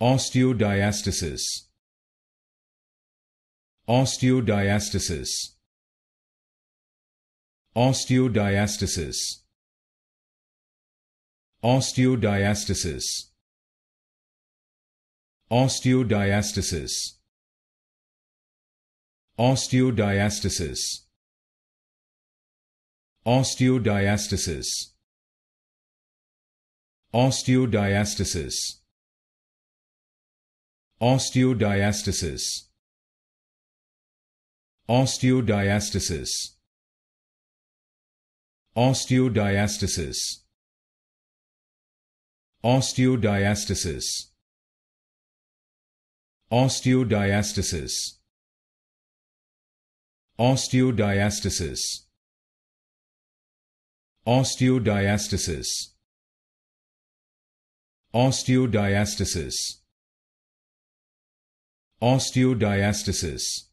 Osteodiastasis Osteodiastasis Osteodiastasis Osteodiastasis Osteodiastasis Osteodiastasis Osteodiastasis Osteodiastasis Osteodiastasis. Osteodiastasis. Osteodiastasis. Osteodiastasis. Osteodiastasis. Osteodiastasis. Osteodiastasis. Osteodiastasis. Osteodiastasis